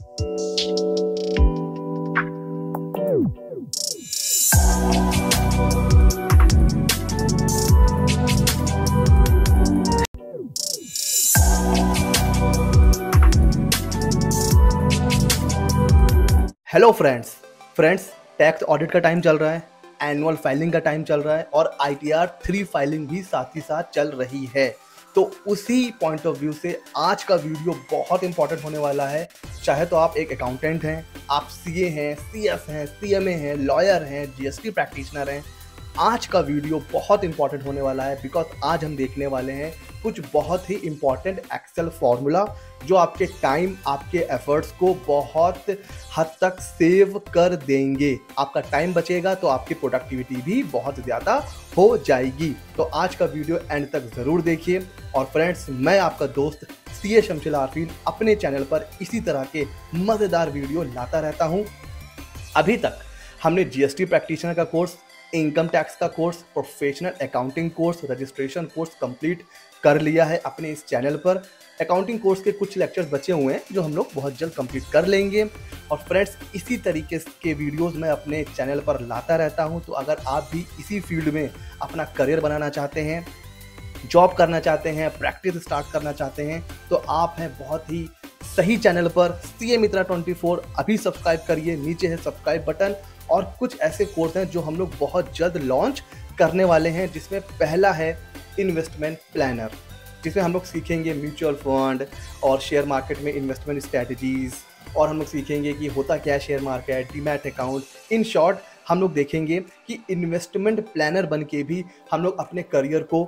Hello friends friends tax audit का time चल रहा है एनुअल फाइलिंग का टाइम चल रहा है और I T R three filing भी साथ ही साथ चल रही है तो उसी पॉइंट ऑफ व्यू से आज का वीडियो बहुत इंपॉर्टेंट होने वाला है चाहे तो आप एक अकाउंटेंट हैं आप सीए हैं सीएफ हैं सीएमए हैं लॉयर हैं जीएसटी प्रैक्टिशनर हैं आज का वीडियो बहुत इंपॉर्टेंट होने वाला है बिकॉज आज हम देखने वाले हैं कुछ बहुत ही इम्पॉर्टेंट एक्सेल फॉर्मूला जो आपके टाइम आपके एफर्ट्स को बहुत हद तक सेव कर देंगे आपका टाइम बचेगा तो आपकी प्रोडक्टिविटी भी बहुत ज़्यादा हो जाएगी तो आज का वीडियो एंड तक ज़रूर देखिए और फ्रेंड्स मैं आपका दोस्त सी ए शमशिल आरफीन अपने चैनल पर इसी तरह के मज़ेदार वीडियो लाता रहता हूँ अभी तक हमने जीएसटी प्रैक्टिशनर का कोर्स इनकम टैक्स का course professional accounting course registration course complete कर लिया है अपने इस चैनल पर अकाउंटिंग कोर्स के कुछ लेक्चर्स बचे हुए हैं जो हम लोग बहुत जल्द कंप्लीट कर लेंगे और फ्रेंड्स इसी तरीके के वीडियोस मैं अपने चैनल पर लाता रहता हूं तो अगर आप भी इसी फील्ड में अपना करियर बनाना चाहते हैं जॉब करना चाहते हैं प्रैक्टिस स्टार्ट करना चाहते हैं तो आप हैं बहुत ही सही चैनल पर C A Mitra twenty four अभी सब्सक्राइब करिए नीचे है सब्सक्राइब बटन और कुछ ऐसे कोर्स हैं जो हम लोग बहुत जल्द लॉन्च करने वाले हैं जिसमें पहला है इन्वेस्टमेंट प्लानर जिसमें हम लोग सीखेंगे म्यूचुअल फंड और शेयर मार्केट में इन्वेस्टमेंट स्ट्रैटेजीज और हम लोग सीखेंगे कि होता क्या है share market demat account in short हम लोग देखेंगे कि इन्वेस्टमेंट प्लानर बन के भी हम लोग अपने करियर को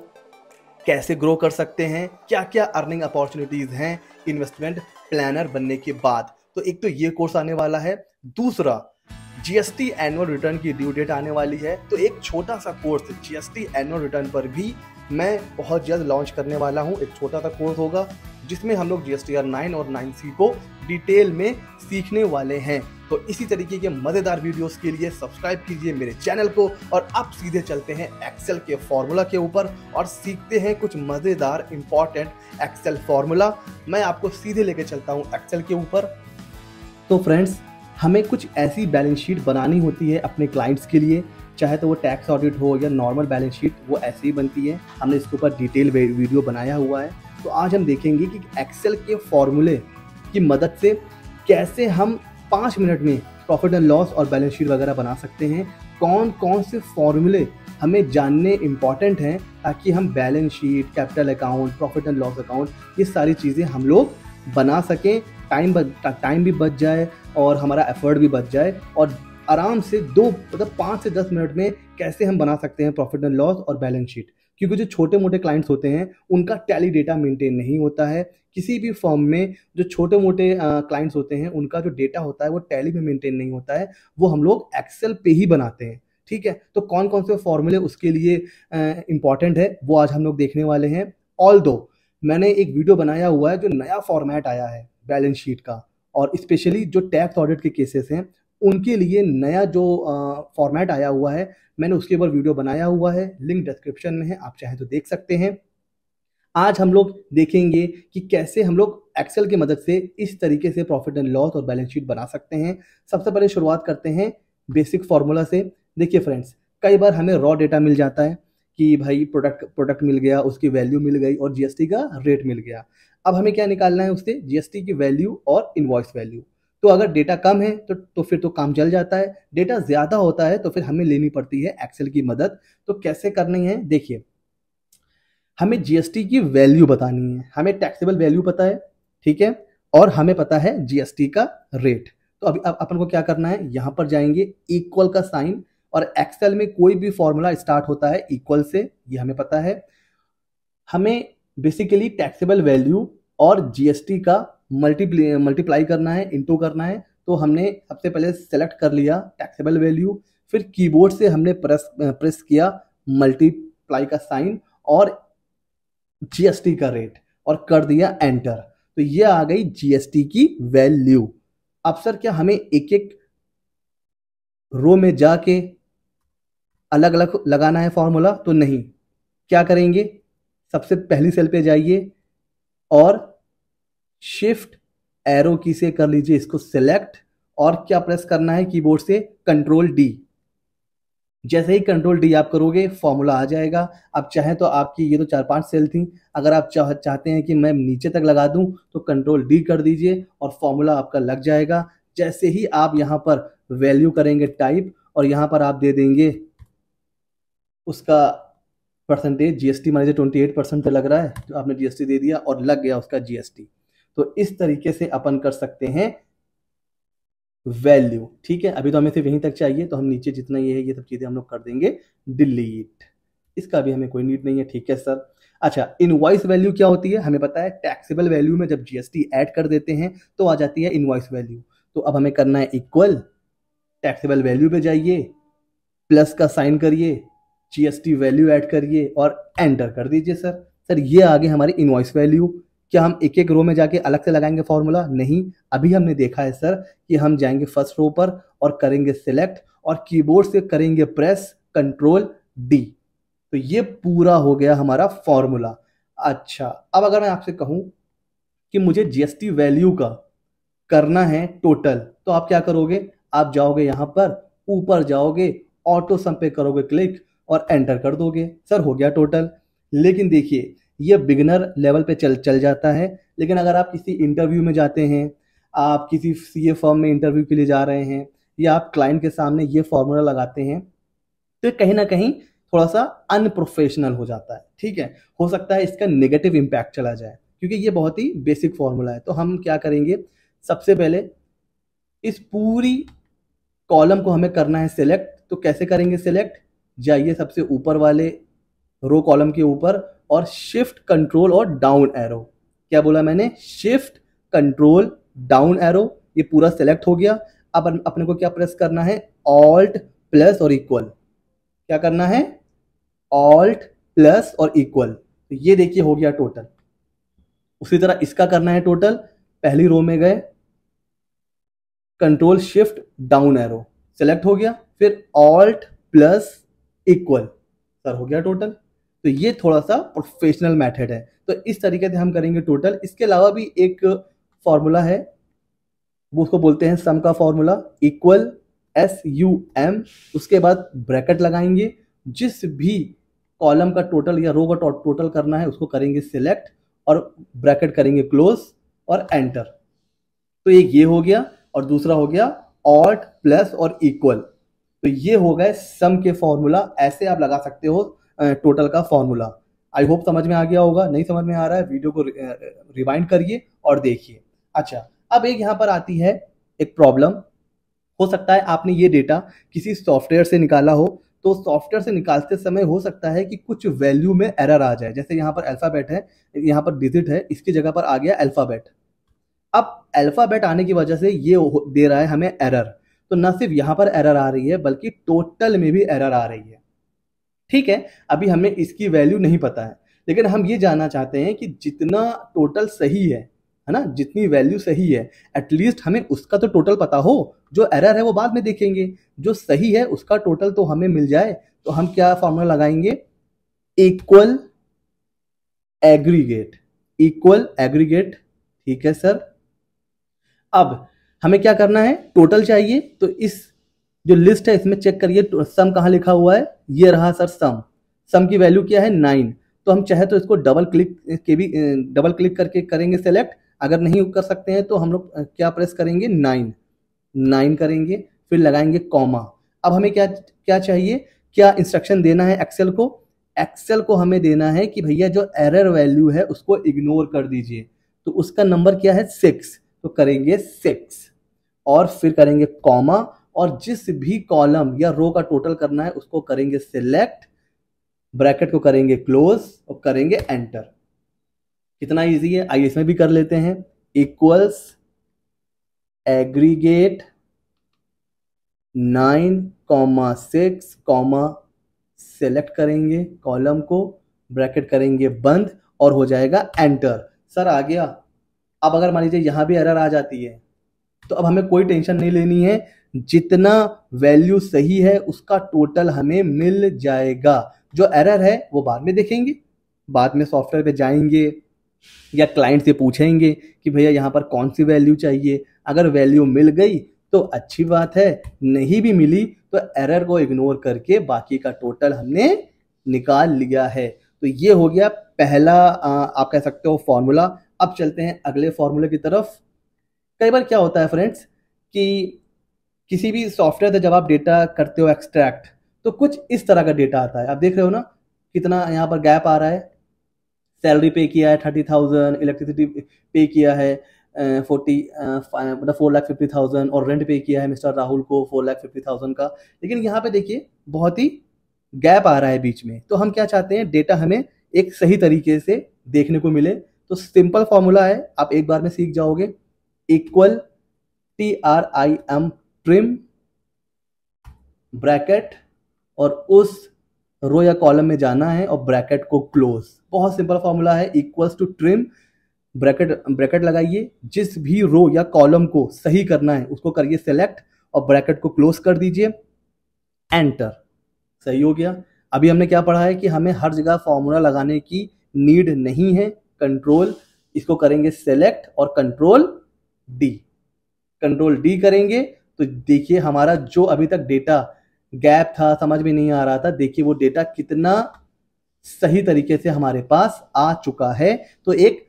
कैसे ग्रो कर सकते हैं क्या क्या अर्निंग अपॉर्चुनिटीज़ हैं इन्वेस्टमेंट प्लानर बनने के बाद तो एक तो ये कोर्स आने वाला है दूसरा जीएसटी एनुअल रिटर्न की ड्यू डेट आने वाली है तो एक छोटा सा कोर्स जीएसटी एनुअल रिटर्न पर भी मैं बहुत जल्द लॉन्च करने वाला हूँ एक छोटा सा कोर्स होगा जिसमें हम लोग G S T R nine और नाइन सी को डिटेल में सीखने वाले हैं तो इसी तरीके के मज़ेदार वीडियोस के लिए सब्सक्राइब कीजिए मेरे चैनल को और अब सीधे चलते हैं एक्सेल के फॉर्मूला के ऊपर और सीखते हैं कुछ मज़ेदार इम्पॉर्टेंट एक्सेल फॉर्मूला मैं आपको सीधे लेके चलता हूँ एक्सेल के ऊपर तो फ्रेंड्स हमें कुछ ऐसी बैलेंस शीट बनानी होती है अपने क्लाइंट्स के लिए चाहे तो वो टैक्स ऑडिट हो या नॉर्मल बैलेंस शीट वो ऐसे ही बनती है हमने इसके ऊपर डिटेल वीडियो बनाया हुआ है तो आज हम देखेंगे कि एक्सेल के फॉर्मूले की मदद से कैसे हम पाँच मिनट में प्रॉफिट एंड लॉस और बैलेंस शीट वगैरह बना सकते हैं कौन कौन से फॉर्मूले हमें जानने इम्पॉर्टेंट हैं ताकि हम balance sheet capital account profit and loss account ये सारी चीज़ें हम लोग बना सकें टाइम टाइम भी बच जाए और हमारा एफर्ट भी बच जाए और आराम से दो मतलब तो पाँच से दस मिनट में कैसे हम बना सकते हैं प्रॉफिट एंड लॉस और बैलेंस शीट क्योंकि जो छोटे मोटे क्लाइंट्स होते हैं उनका टैली डेटा मेंटेन नहीं होता है किसी भी फॉर्म में जो छोटे मोटे क्लाइंट्स होते हैं उनका जो डेटा होता है वो टैली में मेंटेन नहीं होता है वो हम लोग एक्सेल पे ही बनाते हैं ठीक है तो कौन कौन से फॉर्मूले उसके लिए इंपॉर्टेंट है वो आज हम लोग देखने वाले हैं ऑल दो मैंने एक वीडियो बनाया हुआ है जो नया फॉर्मेट आया है बैलेंस शीट का और स्पेशली जो टैक्स ऑडिट के केसेस हैं उनके लिए नया जो फॉर्मेट आया हुआ है मैंने उसके ऊपर वीडियो बनाया हुआ है लिंक डिस्क्रिप्शन में है आप चाहें तो देख सकते हैं आज हम लोग देखेंगे कि कैसे हम लोग एक्सेल की मदद से इस तरीके से प्रॉफिट एंड लॉस और बैलेंस शीट बना सकते हैं सबसे पहले शुरुआत करते हैं बेसिक फार्मूला से देखिए फ्रेंड्स कई बार हमें रॉ डेटा मिल जाता है कि भाई प्रोडक्ट प्रोडक्ट मिल गया उसकी वैल्यू मिल गई और जीएसटी का रेट मिल गया अब हमें क्या निकालना है उससे जीएसटी की वैल्यू और इन्वॉइस वैल्यू तो अगर डेटा कम है तो तो फिर तो काम चल जाता है डेटा ज़्यादा होता है तो फिर हमें लेनी पड़ती है एक्सेल की मदद तो कैसे करनी है देखिए हमें जीएसटी की वैल्यू बतानी है हमें टैक्सेबल वैल्यू पता है ठीक है और हमें पता है जीएसटी का रेट तो अभी अब अपन को क्या करना है यहां पर जाएंगे इक्वल का साइन और एक्सेल में कोई भी फॉर्मूला स्टार्ट होता है इक्वल से ये हमें पता है हमें बेसिकली टैक्सेबल वैल्यू और जीएसटी का मल्टीप्ली मल्टीप्लाई करना है इंटू करना है तो हमने सबसे पहले सेलेक्ट कर लिया टैक्सेबल वैल्यू फिर कीबोर्ड से हमने प्रेस प्रेस किया मल्टीप्लाई का साइन और जीएसटी का रेट और कर दिया एंटर तो ये आ गई जीएसटी की वैल्यू अब सर क्या हमें एक एक रो में जाके अलग अलग लगाना है फॉर्मूला तो नहीं क्या करेंगे सबसे पहली सेल पे जाइए और शिफ्ट एरो की से कर लीजिए इसको सिलेक्ट और क्या प्रेस करना है कीबोर्ड से कंट्रोल डी जैसे ही कंट्रोल डी आप करोगे फॉर्मूला आ जाएगा आप चाहें तो आपकी ये तो चार पांच सेल थी अगर आप चाह चाहते हैं कि मैं नीचे तक लगा दूं तो कंट्रोल डी कर दीजिए और फॉर्मूला आपका लग जाएगा जैसे ही आप यहां पर वैल्यू करेंगे टाइप और यहां पर आप दे देंगे उसका परसेंटेज जीएसटी मान लीजिए ट्वेंटी एट परसेंट लग रहा है तो आपने जीएसटी दे दिया और लग गया उसका जीएसटी तो इस तरीके से अपन कर सकते हैं वैल्यू ठीक है अभी तो हमें सिर्फ यहीं तक चाहिए तो हम नीचे जितना ये है ये सब चीज़ें हम लोग कर देंगे डिलीट इसका भी हमें कोई नीड नहीं है ठीक है सर अच्छा इनवाइस वैल्यू क्या होती है हमें पता है टैक्सेबल वैल्यू में जब जीएसटी ऐड कर देते हैं तो आ जाती है इनवाइस वैल्यू तो अब हमें करना है इक्वल टैक्सेबल वैल्यू पे जाइए प्लस का साइन करिए जीएसटी वैल्यू ऐड करिए और एंटर कर दीजिए सर सर ये आगे हमारी इनवाइस वैल्यू क्या हम एक एक रो में जाके अलग से लगाएंगे फॉर्मूला नहीं अभी हमने देखा है सर कि हम जाएंगे फर्स्ट रो पर और करेंगे सिलेक्ट और कीबोर्ड से करेंगे प्रेस कंट्रोल डी तो ये पूरा हो गया हमारा फॉर्मूला अच्छा अब अगर मैं आपसे कहूं कि मुझे जीएसटी वैल्यू का करना है टोटल तो आप क्या करोगे आप जाओगे यहां पर ऊपर जाओगे ऑटो सम पे करोगे क्लिक और एंटर कर दोगे सर हो गया टोटल लेकिन देखिए ये बिगनर लेवल पे चल चल जाता है लेकिन अगर आप किसी इंटरव्यू में जाते हैं आप किसी सी फॉर्म में इंटरव्यू के लिए जा रहे हैं या आप क्लाइंट के सामने ये फॉर्मूला लगाते हैं तो कहीं ना कहीं थोड़ा सा अनप्रोफेशनल हो जाता है ठीक है हो सकता है इसका नेगेटिव इम्पैक्ट चला जाए क्योंकि ये बहुत ही बेसिक फॉर्मूला है तो हम क्या करेंगे सबसे पहले इस पूरी कॉलम को हमें करना है सिलेक्ट तो कैसे करेंगे सिलेक्ट जाइए सबसे ऊपर वाले रो कॉलम के ऊपर और शिफ्ट कंट्रोल और डाउन एरो क्या बोला मैंने शिफ्ट कंट्रोल डाउन एरो ये पूरा सेलेक्ट हो गया अब अपने को क्या प्रेस करना है ऑल्ट प्लस और इक्वल क्या करना है ऑल्ट प्लस और इक्वल तो ये देखिए हो गया टोटल उसी तरह इसका करना है टोटल पहली रो में गए control shift down arrow select हो गया फिर ऑल्ट प्लस इक्वल सर हो गया टोटल तो ये थोड़ा सा प्रोफेशनल मेथड है तो इस तरीके से हम करेंगे टोटल इसके अलावा भी एक फॉर्मूला है वो उसको बोलते हैं सम का formula equal S U M उसके बाद ब्रैकेट लगाएंगे जिस भी कॉलम का टोटल या रो का टोटल करना है उसको करेंगे सिलेक्ट और ब्रैकेट करेंगे क्लोज और एंटर तो एक ये हो गया और दूसरा हो गया ऑट प्लस और इक्वल तो ये हो गए सम के फॉर्मूला ऐसे आप लगा सकते हो टोटल का फॉर्मूला आई होप समझ में आ गया होगा नहीं समझ में आ रहा है वीडियो को रिवाइंड करिए और देखिए अच्छा अब एक यहाँ पर आती है एक प्रॉब्लम हो सकता है आपने ये डेटा किसी सॉफ्टवेयर से निकाला हो तो सॉफ्टवेयर से निकालते समय हो सकता है कि कुछ वैल्यू में एरर आ जाए जैसे यहाँ पर अल्फ़ाबेट है यहाँ पर डिजिट है इसकी जगह पर आ गया अल्फ़ाबेट अब अल्फ़ाबेट आने की वजह से ये दे रहा है हमें एरर तो न सिर्फ यहाँ पर एरर आ रही है बल्कि टोटल में भी एरर आ रही है ठीक है अभी हमें इसकी वैल्यू नहीं पता है लेकिन हम ये जानना चाहते हैं कि जितना टोटल सही है है ना जितनी वैल्यू सही है एटलीस्ट हमें उसका तो टोटल पता हो जो एरर है वो बाद में देखेंगे जो सही है उसका टोटल तो हमें मिल जाए तो हम क्या फॉर्मूला लगाएंगे इक्वल एग्रीगेट इक्वल एग्रीगेट ठीक है सर अब हमें क्या करना है टोटल चाहिए तो इस जो लिस्ट है इसमें चेक करिए सम तो कहाँ लिखा हुआ है ये रहा सर सम सम की वैल्यू क्या है नाइन तो हम चाहे तो इसको डबल क्लिक के भी डबल क्लिक करके करेंगे सेलेक्ट अगर नहीं कर सकते हैं तो हम लोग क्या प्रेस करेंगे नाइन नाइन करेंगे फिर लगाएंगे कॉमा अब हमें क्या क्या चाहिए क्या इंस्ट्रक्शन देना है एक्सेल को एक्सेल को हमें देना है कि भैया जो एरर वैल्यू है उसको इग्नोर कर दीजिए तो उसका नंबर क्या है सिक्स तो करेंगे सिक्स और फिर करेंगे कॉमा और जिस भी कॉलम या रो का टोटल करना है उसको करेंगे सिलेक्ट ब्रैकेट को करेंगे क्लोज और करेंगे एंटर कितना इजी है आइए इसमें भी कर लेते हैं equals aggregate nine comma six comma select करेंगे कॉलम को ब्रैकेट करेंगे बंद और हो जाएगा एंटर सर आ गया अब अगर मान लीजिए यहां भी एरर आ जाती है तो अब हमें कोई टेंशन नहीं लेनी है जितना वैल्यू सही है उसका टोटल हमें मिल जाएगा जो एरर है वो बाद में देखेंगे बाद में सॉफ्टवेयर पे जाएंगे या क्लाइंट से पूछेंगे कि भैया यहाँ पर कौन सी वैल्यू चाहिए अगर वैल्यू मिल गई तो अच्छी बात है नहीं भी मिली तो एरर को इग्नोर करके बाकी का टोटल हमने निकाल लिया है तो ये हो गया पहला आप कह सकते हो फॉर्मूला अब चलते हैं अगले फॉर्मूले की तरफ कई बार क्या होता है फ्रेंड्स कि किसी भी सॉफ्टवेयर से जब आप डेटा करते हो एक्सट्रैक्ट तो कुछ इस तरह का डेटा आता है आप देख रहे हो ना कितना यहाँ पर गैप आ रहा है सैलरी पे किया है थर्टी थाउजेंड इलेक्ट्रिसिटी पे किया है फोर्टी मतलब फोर लाख फिफ्टी थाउजेंड और रेंट पे किया है मिस्टर राहुल को फोर लाख फिफ्टी थाउजेंड का लेकिन यहाँ पे देखिए बहुत ही गैप आ रहा है बीच में तो हम क्या चाहते हैं डेटा हमें एक सही तरीके से देखने को मिले तो सिंपल फॉर्मूला है आप एक बार में सीख जाओगे equal T R I M trim bracket और उस रो या कॉलम में जाना है और ब्रैकेट को क्लोज बहुत सिंपल फॉर्मूला है equals to trim bracket bracket लगाइए जिस भी रो या कॉलम को सही करना है उसको करिए सेलेक्ट और ब्रैकेट को क्लोज कर दीजिए एंटर सही हो गया अभी हमने क्या पढ़ा है कि हमें हर जगह फॉर्मूला लगाने की नीड नहीं है कंट्रोल इसको करेंगे सेलेक्ट और कंट्रोल डी कंट्रोल डी करेंगे तो देखिए हमारा जो अभी तक डेटा गैप था समझ में नहीं आ रहा था देखिए वो डेटा कितना सही तरीके से हमारे पास आ चुका है तो एक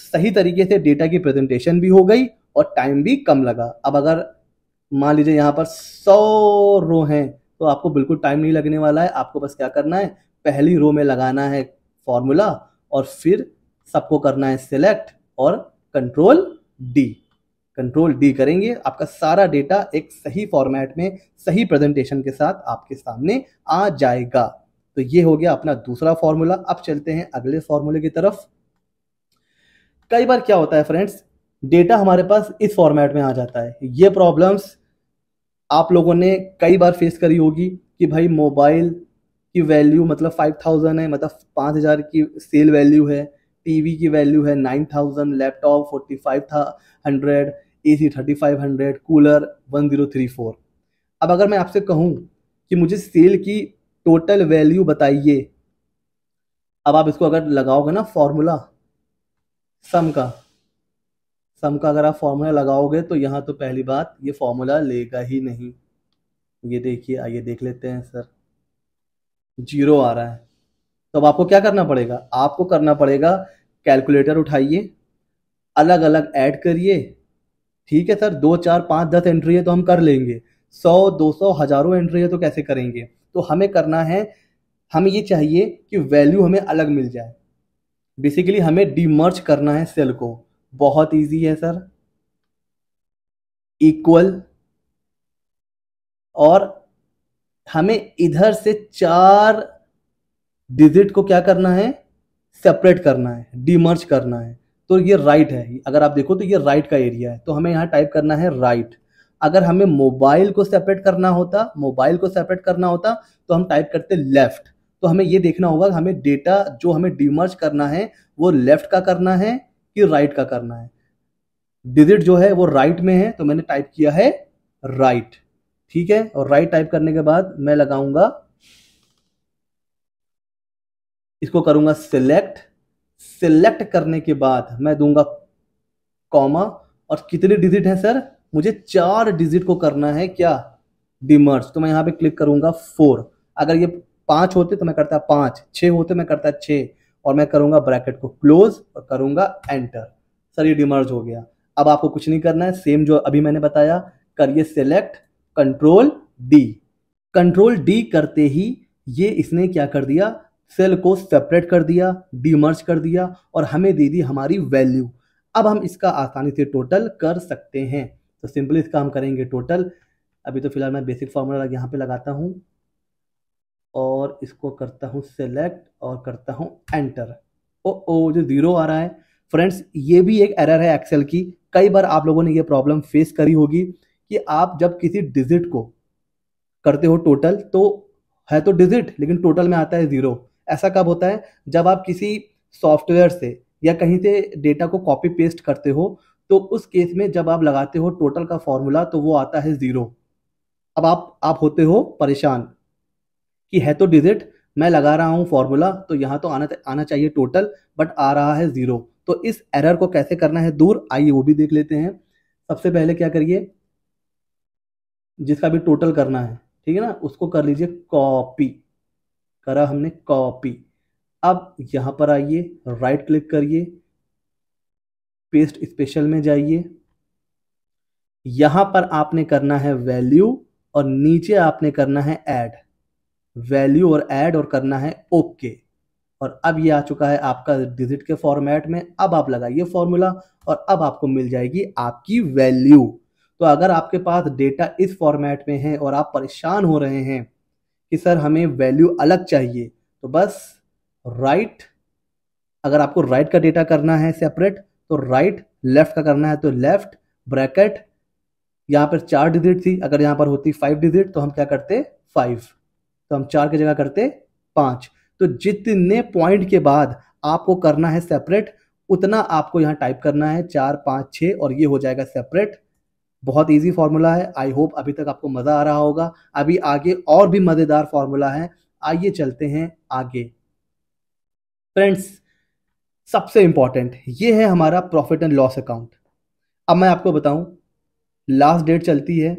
सही तरीके से डेटा की प्रेजेंटेशन भी हो गई और टाइम भी कम लगा अब अगर मान लीजिए यहाँ पर सौ रो हैं तो आपको बिल्कुल टाइम नहीं लगने वाला है आपको बस क्या करना है पहली रो में लगाना है फॉर्मूला और फिर सबको करना है सिलेक्ट और कंट्रोल डी कंट्रोल डी करेंगे आपका सारा डेटा एक सही फॉर्मेट में सही प्रेजेंटेशन के साथ आपके सामने आ जाएगा तो ये हो गया अपना दूसरा फॉर्मूला अब चलते हैं अगले फॉर्मूले की तरफ कई बार क्या होता है फ्रेंड्स डेटा हमारे पास इस फॉर्मेट में आ जाता है ये प्रॉब्लम्स आप लोगों ने कई बार फेस करी होगी कि भाई मोबाइल की वैल्यू मतलब फाइव थाउजेंड है मतलब पाँच हज़ार की सेल वैल्यू है टीवी की वैल्यू है nine thousand laptop forty five था hundred A C thirty five hundred cooler one zero three four अब अगर मैं आपसे कहूँ कि मुझे सेल की टोटल वैल्यू बताइए अब आप इसको अगर लगाओगे ना फॉर्मूला सम का सम का अगर आप फॉर्मूला लगाओगे तो यहाँ तो पहली बात ये फॉर्मूला लेगा ही नहीं ये देखिए आइए देख लेते हैं सर जीरो आ रहा है तो अब आपको क्या करना पड़ेगा आपको करना पड़ेगा कैलकुलेटर उठाइए अलग अलग ऐड करिए ठीक है सर दो चार पाँच दस एंट्री है तो हम कर लेंगे सौ दो सौ हजारों एंट्री है तो कैसे करेंगे तो हमें करना है हमें ये चाहिए कि वैल्यू हमें अलग मिल जाए बेसिकली हमें डीमर्च करना है सेल को बहुत इजी है सर इक्वल और हमें इधर से चार डिजिट को क्या करना है सेपरेट करना है डीमर्च करना है तो ये राइट है अगर आप देखो तो ये राइट का एरिया है तो हमें यहाँ टाइप करना है राइट अगर हमें मोबाइल को सेपरेट करना होता मोबाइल को सेपरेट करना होता तो हम टाइप करते लेफ्ट तो हमें ये देखना होगा कि हमें डेटा जो हमें डिमर्ज करना है वो लेफ्ट का करना है कि राइट का करना है डिजिट जो है वो राइट में है तो मैंने टाइप किया है राइट ठीक है और राइट टाइप करने के बाद मैं लगाऊंगा इसको करूंगा सिलेक्ट सिलेक्ट करने के बाद मैं दूंगा कॉमा और कितने डिजिट है सर मुझे चार डिजिट को करना है क्या डिमर्स तो मैं यहां पे क्लिक करूंगा फोर अगर ये पांच होते तो मैं करता पांच छः होते मैं करता छः और मैं करूंगा ब्रैकेट को क्लोज और करूंगा एंटर सर ये डिमर्ज हो गया अब आपको कुछ नहीं करना है सेम जो अभी मैंने बताया करिए select control D control D करते ही ये इसने क्या कर दिया सेल को सेपरेट कर दिया डीमर्ज कर दिया और हमें दे दी हमारी वैल्यू अब हम इसका आसानी से टोटल कर सकते हैं तो सिंपली इसका हम करेंगे टोटल अभी तो फिलहाल मैं बेसिक फार्मूला यहाँ पे लगाता हूँ और इसको करता हूँ सेलेक्ट और करता हूँ एंटर ओ ओ जो ज़ीरो आ रहा है फ्रेंड्स ये भी एक एरर है एक्सेल की कई बार आप लोगों ने ये प्रॉब्लम फेस करी होगी कि आप जब किसी डिजिट को करते हो टोटल तो है तो डिजिट लेकिन टोटल में आता है ज़ीरो ऐसा कब होता है जब आप किसी सॉफ्टवेयर से या कहीं से डेटा को कॉपी पेस्ट करते हो तो उस केस में जब आप लगाते हो टोटल का फॉर्मूला तो वो आता है ज़ीरो अब आप आप होते हो परेशान कि है तो डिजिट मैं लगा रहा हूँ फॉर्मूला तो यहाँ तो आना आना चाहिए टोटल बट आ रहा है ज़ीरो तो इस एरर को कैसे करना है दूर आइए वो भी देख लेते हैं सबसे पहले क्या करिए जिसका भी टोटल करना है ठीक है ना उसको कर लीजिए कॉपी करा हमने कॉपी अब यहाँ पर आइए राइट क्लिक करिए पेस्ट स्पेशल में जाइए यहाँ पर आपने करना है वैल्यू और नीचे आपने करना है ऐड वैल्यू और ऐड और करना है ओके okay. और अब ये आ चुका है आपका डिजिट के फॉर्मेट में अब आप लगाइए फॉर्मूला और अब आपको मिल जाएगी आपकी वैल्यू तो अगर आपके पास डेटा इस फॉर्मेट में है और आप परेशान हो रहे हैं कि सर हमें वैल्यू अलग चाहिए तो बस राइट अगर आपको राइट का डेटा करना है सेपरेट तो राइट लेफ्ट का करना है तो लेफ्ट ब्रैकेट यहां पर चार डिजिट थी अगर यहां पर होती फाइव डिजिट तो हम क्या करते फाइव तो हम चार की जगह करते पांच तो जितने पॉइंट के बाद आपको करना है सेपरेट उतना आपको यहाँ टाइप करना है चार पांच छ और ये हो जाएगा सेपरेट बहुत इजी फार्मूला है आई होप अभी तक आपको मज़ा आ रहा होगा अभी आगे और भी मज़ेदार फार्मूला है आइए चलते हैं आगे फ्रेंड्स सबसे इंपॉर्टेंट ये है हमारा प्रॉफिट एंड लॉस अकाउंट अब मैं आपको बताऊं लास्ट डेट चलती है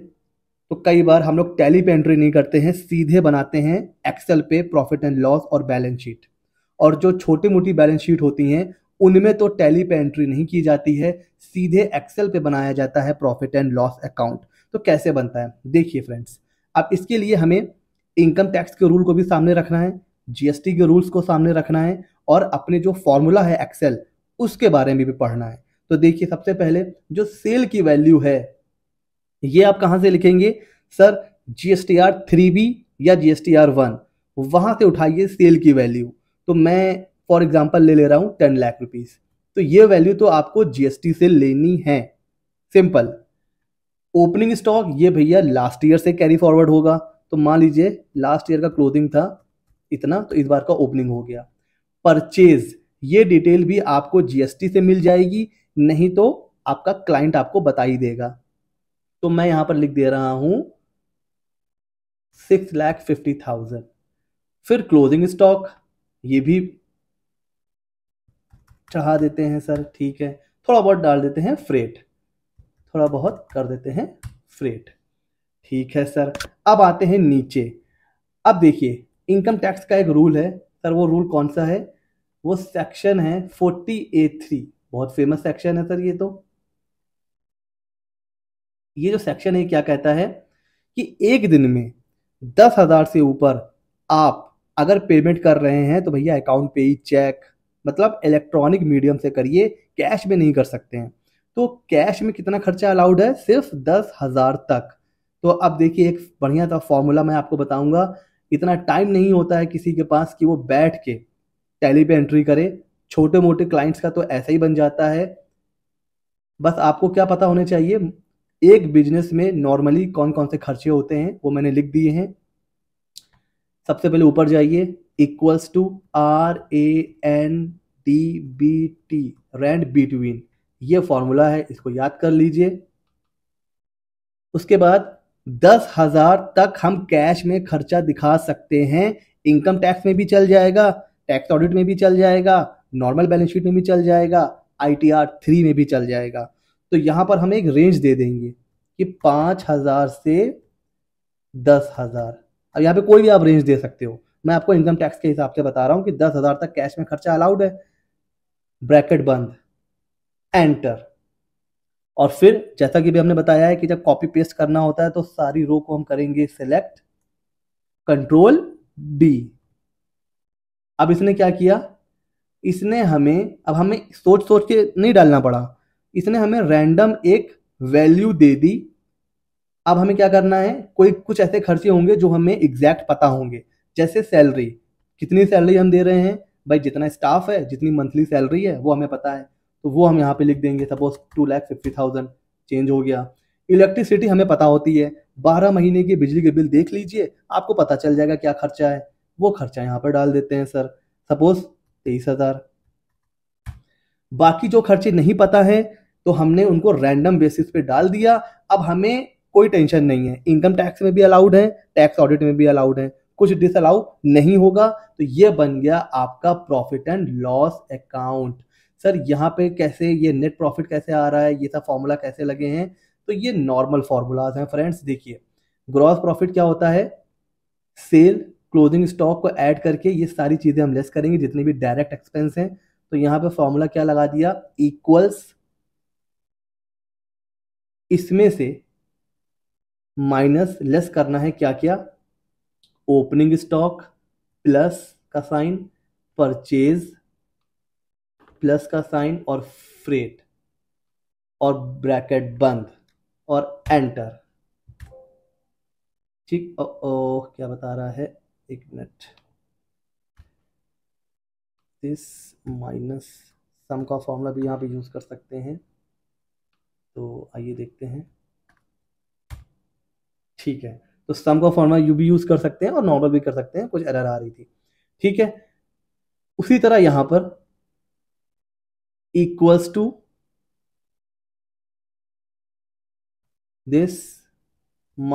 तो कई बार हम लोग टैली पे एंट्री नहीं करते हैं सीधे बनाते हैं एक्सेल पे प्रॉफिट एंड लॉस और बैलेंस शीट और जो छोटी मोटी बैलेंस शीट होती हैं उनमें तो टैली पे एंट्री नहीं की जाती है सीधे एक्सेल पे बनाया जाता है प्रॉफिट एंड लॉस अकाउंट तो कैसे बनता है देखिए फ्रेंड्स अब इसके लिए हमें इनकम टैक्स के रूल को भी सामने रखना है जीएसटी के रूल्स को सामने रखना है और अपने जो फॉर्मूला है एक्सेल उसके बारे में भी पढ़ना है तो देखिए सबसे पहले जो सेल की वैल्यू है ये आप कहाँ से लिखेंगे sir GST R three B या जीएसटी आर वन वहां से उठाइए सेल की वैल्यू तो मैं फॉर एग्जाम्पल ले ले रहा हूँ टेन लाख रुपीज तो ये वैल्यू तो आपको जीएसटी से लेनी है सिंपल ओपनिंग स्टॉक ये भैया लास्ट ईयर से कैरी फॉरवर्ड होगा तो मान लीजिए लास्ट ईयर का क्लोजिंग था इतना तो इस बार का ओपनिंग हो गया परचेज ये डिटेल भी आपको जीएसटी से मिल जाएगी नहीं तो आपका क्लाइंट आपको बता ही देगा तो मैं यहां पर लिख दे रहा हूं सिक्स लैख फिफ्टी थाउजेंड फिर क्लोजिंग स्टॉक ये भी चढ़ा देते हैं सर ठीक है थोड़ा बहुत डाल देते हैं फ्रेट थोड़ा बहुत कर देते हैं फ्रेट ठीक है सर अब आते हैं नीचे अब देखिए इनकम टैक्स का एक रूल है सर वो रूल कौन सा है वो सेक्शन है फोर्टी ए थ्री बहुत फेमस सेक्शन है सर ये तो ये जो सेक्शन है क्या कहता है कि एक दिन में दस हजार से ऊपर आप अगर पेमेंट कर रहे हैं तो भैया अकाउंट पे ही चेक मतलब इलेक्ट्रॉनिक मीडियम से करिए कैश में नहीं कर सकते हैं तो कैश में कितना खर्चा अलाउड है सिर्फ दस हज़ार तक तो अब देखिए एक बढ़िया सा फॉर्मूला मैं आपको बताऊंगा इतना टाइम नहीं होता है किसी के पास कि वो बैठ के टैली पे एंट्री करे छोटे मोटे क्लाइंट्स का तो ऐसा ही बन जाता है बस आपको क्या पता होने चाहिए एक बिजनेस में नॉर्मली कौन कौन से खर्चे होते हैं वो मैंने लिख दिए हैं सबसे पहले ऊपर जाइए equals to R A N D B T rand between ये फॉर्मूला है इसको याद कर लीजिए उसके बाद दस हजार तक हम कैश में खर्चा दिखा सकते हैं इनकम टैक्स में भी चल जाएगा टैक्स ऑडिट में भी चल जाएगा नॉर्मल बैलेंस शीट में भी चल जाएगा आई टी आर थ्री में भी चल जाएगा तो यहां पर हम एक रेंज दे देंगे कि पांच हजार से दस हजार अब यहाँ पे कोई भी आप रेंज दे सकते हो मैं आपको इनकम टैक्स के हिसाब से बता रहा हूँ कि दस हज़ार तक कैश में खर्चा अलाउड है ब्रैकेट बंद एंटर और फिर जैसा कि भी हमने बताया है कि जब कॉपी पेस्ट करना होता है तो सारी रो को हम करेंगे सिलेक्ट कंट्रोल डी अब इसने क्या किया इसने हमें अब हमें सोच सोच के नहीं डालना पड़ा इसने हमें रैंडम एक वैल्यू दे दी अब हमें क्या करना है कोई कुछ ऐसे खर्चे होंगे जो हमें एग्जैक्ट पता होंगे जैसे सैलरी कितनी सैलरी हम दे रहे हैं भाई जितना स्टाफ है जितनी मंथली सैलरी है वो हमें पता है तो वो हम यहाँ पे लिख देंगे suppose two lakh fifty thousand change हो गया इलेक्ट्रिसिटी हमें पता होती है बारह महीने की बिजली के बिल देख लीजिए आपको पता चल जाएगा क्या खर्चा है वो खर्चा यहाँ पर डाल देते हैं सर सपोज तेईस हजार बाकी जो खर्चे नहीं पता है तो हमने उनको रैंडम बेसिस पे डाल दिया अब हमें कोई टेंशन नहीं है इनकम टैक्स में भी अलाउड है टैक्स ऑडिट में भी अलाउड है कुछ डिसअलाउ नहीं होगा तो ये बन गया आपका profit and loss account sir यहाँ पे कैसे ये नेट प्रॉफिट कैसे आ रहा है ये सब फॉर्मूला कैसे लगे हैं तो ये नॉर्मल फॉर्मूलाज हैं फ्रेंड्स देखिए ग्रॉस प्रॉफिट क्या होता है सेल क्लोजिंग स्टॉक को ऐड करके ये सारी चीज़ें हम लेस करेंगे जितने भी डायरेक्ट एक्सपेंस हैं तो यहाँ पे फॉर्मूला क्या लगा दिया इक्वल्स इसमें से माइनस लेस करना है क्या क्या ओपनिंग स्टॉक प्लस का साइन परचेज प्लस का साइन और फ्रेट और ब्रैकेट बंद और एंटर ठीक ओ, ओ क्या बता रहा है एक मिनट दिस माइनस सम का फॉर्मूला भी यहां पे यूज़ कर सकते हैं तो आइए देखते हैं ठीक है तो सम का फॉर्मूला यू भी यूज़ कर सकते हैं और नॉर्मल भी कर सकते हैं कुछ एरर आ रही थी ठीक है उसी तरह यहां पर equals to this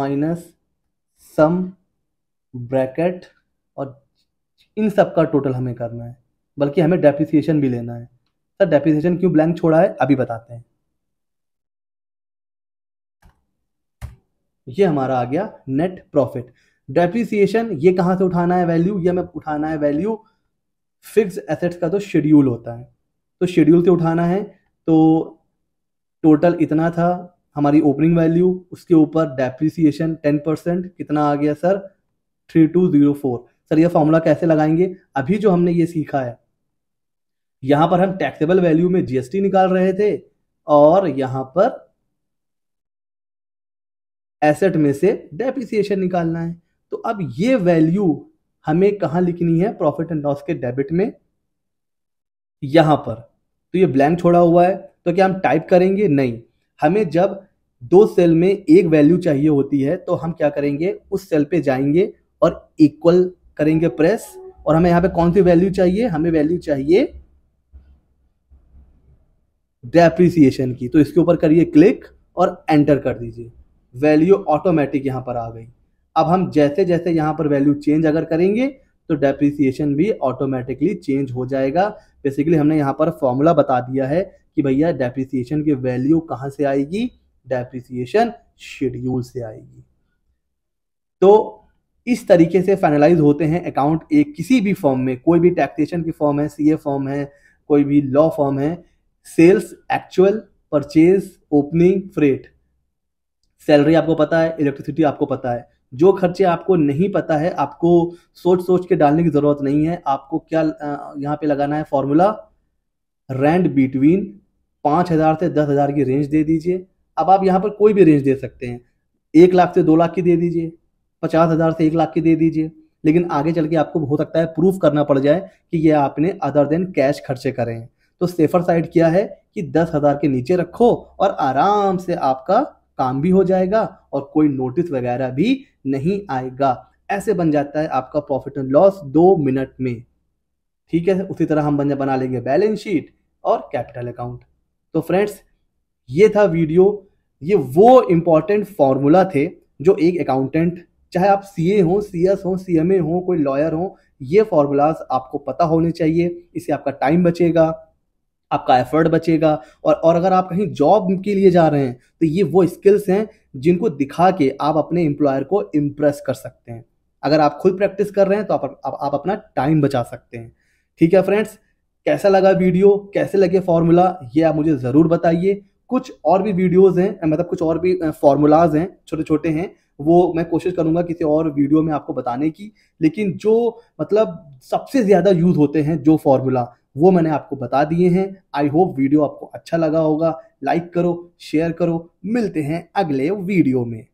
minus sum bracket और इन सब का टोटल हमें करना है बल्कि हमें डेप्रिसिएशन भी लेना है सर डेप्रिसिएशन क्यों ब्लैंक छोड़ा है अभी बताते हैं ये हमारा आ गया नेट प्रॉफिट डेप्रिसिएशन ये कहां से उठाना है वैल्यू ये हमें उठाना है वैल्यू फिक्स एसेट्स का तो शेड्यूल होता है तो शेड्यूल से उठाना है तो टोटल इतना था हमारी ओपनिंग वैल्यू उसके ऊपर डेप्रिसिएशन टेन परसेंट कितना आ गया sir three two zero four sir यह फॉर्मूला कैसे लगाएंगे अभी जो हमने ये सीखा है यहां पर हम टैक्सेबल वैल्यू में जीएसटी निकाल रहे थे और यहां पर एसेट में से डेप्रिसिएशन निकालना है तो अब ये वैल्यू हमें कहाँ लिखनी है प्रॉफिट एंड लॉस के डेबिट में यहां पर तो ये ब्लैंक छोड़ा हुआ है तो क्या हम टाइप करेंगे नहीं हमें जब दो सेल में एक वैल्यू चाहिए होती है तो हम क्या करेंगे उस सेल पे जाएंगे और इक्वल करेंगे प्रेस और हमें यहाँ पे कौन सी वैल्यू चाहिए हमें वैल्यू चाहिए डेप्रिसिएशन की तो इसके ऊपर करिए क्लिक और एंटर कर दीजिए वैल्यू ऑटोमेटिक यहाँ पर आ गई अब हम जैसे जैसे यहाँ पर वैल्यू चेंज अगर करेंगे तो डेप्रिसिएशन भी ऑटोमेटिकली चेंज हो जाएगा बेसिकली हमने यहाँ पर फॉर्मूला बता दिया है कि भैया डेप्रिसिएशन की वैल्यू कहाँ से आएगी डेप्रिसिएशन शेड्यूल से आएगी तो इस तरीके से फाइनलाइज होते हैं अकाउंट एक किसी भी फॉर्म में कोई भी टैक्सेशन की फॉर्म है सीए फॉर्म है कोई भी लॉ फॉर्म है sales actual purchase opening freight salary आपको पता है इलेक्ट्रिसिटी आपको पता है जो खर्चे आपको नहीं पता है आपको सोच सोच के डालने की ज़रूरत नहीं है आपको क्या यहाँ पे लगाना है फॉर्मूला रेंट बिटवीन पाँच हज़ार से दस हज़ार की रेंज दे दीजिए अब आप यहाँ पर कोई भी रेंज दे सकते हैं एक लाख से दो लाख की दे दीजिए पचास हज़ार से एक लाख की दे दीजिए लेकिन आगे चल के आपको हो सकता है प्रूफ करना पड़ जाए कि ये आपने अदर देन कैश खर्चे करें तो सेफर साइड क्या है कि दस हज़ार के नीचे रखो और आराम से आपका काम भी हो जाएगा और कोई नोटिस वगैरह भी नहीं आएगा ऐसे बन जाता है आपका प्रॉफिट एंड लॉस दो मिनट में ठीक है उसी तरह हम बना लेंगे बैलेंस शीट और कैपिटल अकाउंट तो फ्रेंड्स ये था वीडियो ये वो इम्पॉर्टेंट फॉर्मूला थे जो एक अकाउंटेंट चाहे आप सी ए हो सी एस हो सी एम ए हो कोई लॉयर हो ये फॉर्मूलाज आपको पता होने चाहिए इससे आपका टाइम बचेगा आपका एफर्ट बचेगा और और अगर आप कहीं जॉब के लिए जा रहे हैं तो ये वो स्किल्स हैं जिनको दिखा के आप अपने एम्प्लॉयर को इम्प्रेस कर सकते हैं अगर आप खुद प्रैक्टिस कर रहे हैं तो आप, आप, आप अपना टाइम बचा सकते हैं ठीक है फ्रेंड्स कैसा लगा वीडियो कैसे लगे फॉर्मूला ये आप मुझे ज़रूर बताइए कुछ और भी वीडियोज़ हैं मतलब कुछ और भी फॉर्मूलाज हैं छोटे छोटे हैं वो मैं कोशिश करूंगा किसी और वीडियो में आपको बताने की लेकिन जो मतलब सबसे ज़्यादा यूज़ होते हैं जो फॉर्मूला वो मैंने आपको बता दिए हैं आई होप वीडियो आपको अच्छा लगा होगा लाइक करो शेयर करो मिलते हैं अगले वीडियो में